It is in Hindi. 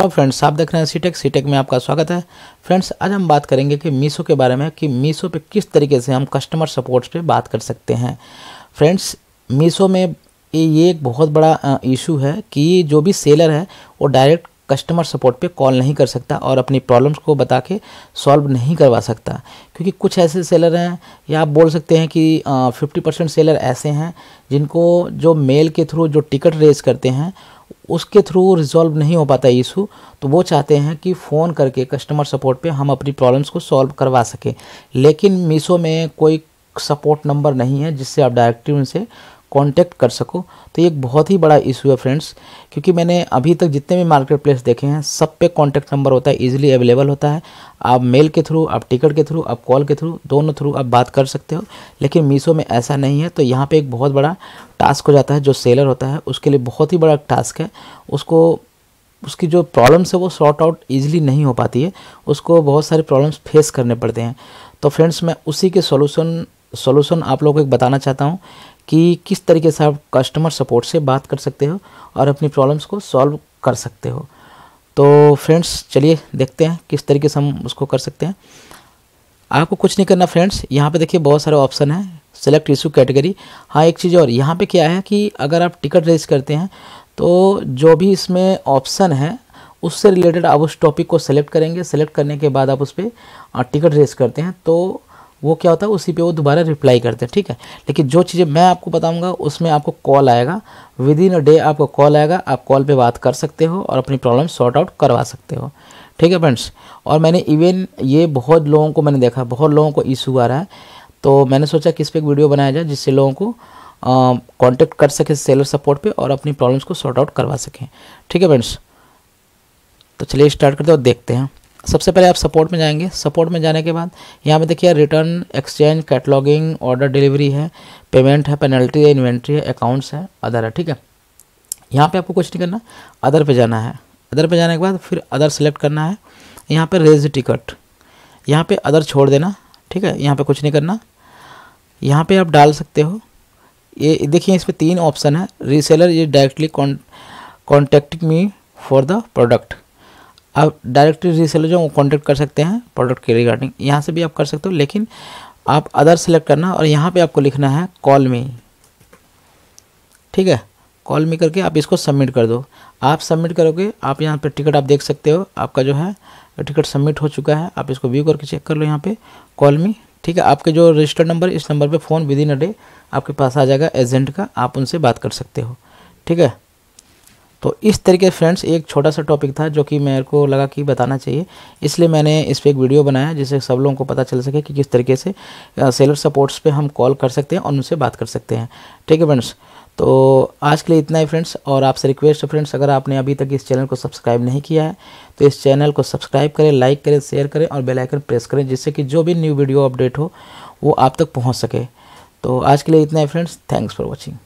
हेलो तो फ्रेंड्स आप देख रहे हैं सीटेक सीटेक e e में आपका स्वागत है फ्रेंड्स आज हम बात करेंगे कि मीशो के बारे में कि मीशो पे किस तरीके से हम कस्टमर सपोर्ट पे बात कर सकते हैं फ्रेंड्स मीशो में ये एक बहुत बड़ा इशू है कि जो भी सेलर है वो डायरेक्ट कस्टमर सपोर्ट पे कॉल नहीं कर सकता और अपनी प्रॉब्लम्स को बता के सॉल्व नहीं करवा सकता क्योंकि कुछ ऐसे सेलर हैं या आप बोल सकते हैं कि फिफ्टी परसेंट सेलर ऐसे हैं जिनको जो मेल के थ्रू जो टिकट रेज करते हैं उसके थ्रू रिजॉल्व नहीं हो पाता इशू तो वो चाहते हैं कि फ़ोन करके कस्टमर सपोर्ट पे हम अपनी प्रॉब्लम्स को सॉल्व करवा सकें लेकिन मीशो में कोई सपोर्ट नंबर नहीं है जिससे आप डायरेक्टली उनसे कांटेक्ट कर सको तो ये एक बहुत ही बड़ा इशू है फ्रेंड्स क्योंकि मैंने अभी तक जितने भी मार्केट प्लेस देखे हैं सब पे कांटेक्ट नंबर होता है इजीली अवेलेबल होता है आप मेल के थ्रू आप टिकट के थ्रू आप कॉल के थ्रू दोनों थ्रू आप बात कर सकते हो लेकिन मीशो में ऐसा नहीं है तो यहाँ पर एक बहुत बड़ा टास्क हो जाता है जो सेलर होता है उसके लिए बहुत ही बड़ा टास्क है उसको उसकी जो प्रॉब्लम्स है वो सॉर्ट आउट ईजिली नहीं हो पाती है उसको बहुत सारे प्रॉब्लम्स फेस करने पड़ते हैं तो फ्रेंड्स मैं उसी के सॉल्यूशन सॉल्यूशन आप लोगों को एक बताना चाहता हूँ कि किस तरीके से आप कस्टमर सपोर्ट से बात कर सकते हो और अपनी प्रॉब्लम्स को सॉल्व कर सकते हो तो फ्रेंड्स चलिए देखते हैं किस तरीके से हम उसको कर सकते हैं आपको कुछ नहीं करना फ्रेंड्स यहाँ पे देखिए बहुत सारे ऑप्शन हैं सेलेक्ट इशू कैटेगरी हाँ एक चीज़ और यहाँ पे क्या है कि अगर आप टिकट रेज करते हैं तो जो भी इसमें ऑप्शन है उससे रिलेटेड आप उस टॉपिक को सेलेक्ट करेंगे सेलेक्ट करने के बाद आप उस पर टिकट रेस करते हैं तो वो क्या होता है उसी पे वो दोबारा रिप्लाई करते हैं ठीक है लेकिन जो चीज़ें मैं आपको बताऊंगा उसमें आपको कॉल आएगा विद इन अ डे आपको कॉल आएगा आप कॉल पे बात कर सकते हो और अपनी प्रॉब्लम सॉर्ट आउट करवा सकते हो ठीक है फ्रेंड्स और मैंने इवन ये बहुत लोगों को मैंने देखा बहुत लोगों को इशू आ रहा है तो मैंने सोचा कि इस पर एक वीडियो बनाया जाए जिससे लोगों को कॉन्टेक्ट कर सके सेलर सपोर्ट पर और अपनी प्रॉब्लम्स को सॉर्ट आउट करवा सकें ठीक है फ्रेंड्स तो चलिए स्टार्ट करते हैं और देखते हैं सबसे पहले आप सपोर्ट में जाएंगे सपोर्ट में जाने के बाद यहाँ पे देखिए return exchange cataloguing order delivery है पेमेंट है पेनल्टी है इन्वेंट्री है अकाउंट्स है अदर है ठीक है यहाँ पे आपको कुछ नहीं करना अदर पे जाना है अदर पे जाने के बाद फिर अदर सेलेक्ट करना है यहाँ पर रेज टिकट यहाँ पर अदर छोड़ देना ठीक है यहाँ पर कुछ नहीं करना यहाँ पर आप डाल सकते हो ये देखिए इस पर तीन ऑप्शन है रीसेलर ये directly contacting me for the product आप डायरेक्टली रीसेलर वो कॉन्टेक्ट कर सकते हैं प्रोडक्ट के रिगार्डिंग यहाँ से भी आप कर सकते हो लेकिन आप अदर सेलेक्ट करना और यहाँ पे आपको लिखना है कॉल मी ठीक है कॉल मी करके आप इसको सबमिट कर दो आप सबमिट करोगे आप यहाँ पर टिकट आप देख सकते हो आपका जो है टिकट सबमिट हो चुका है आप इसको व्यू करके चेक कर लो यहाँ पे कॉल मी ठीक है आपके जो रजिस्टर्ड नंबर इस नंबर पे phone within a day आपके पास आ जाएगा एजेंट का आप उनसे बात कर सकते हो ठीक है तो इस तरीके फ्रेंड्स एक छोटा सा टॉपिक था जो कि मेरे को लगा कि बताना चाहिए इसलिए मैंने इस पर एक वीडियो बनाया जिससे सब लोगों को पता चल सके कि किस तरीके से सेलर सपोर्ट्स पे हम कॉल कर सकते हैं और उनसे बात कर सकते हैं ठीक है फ्रेंड्स तो आज के लिए इतना ही फ्रेंड्स और आपसे रिक्वेस्ट है फ्रेंड्स अगर आपने अभी तक इस चैनल को सब्सक्राइब नहीं किया है तो इस चैनल को सब्सक्राइब करें लाइक करें शेयर करें और बेल आइकन प्रेस करें जिससे कि जो भी न्यू वीडियो अपडेट हो वो आप तक पहुँच सके तो आज के लिए इतना ही फ्रेंड्स थैंक्स फॉर वॉचिंग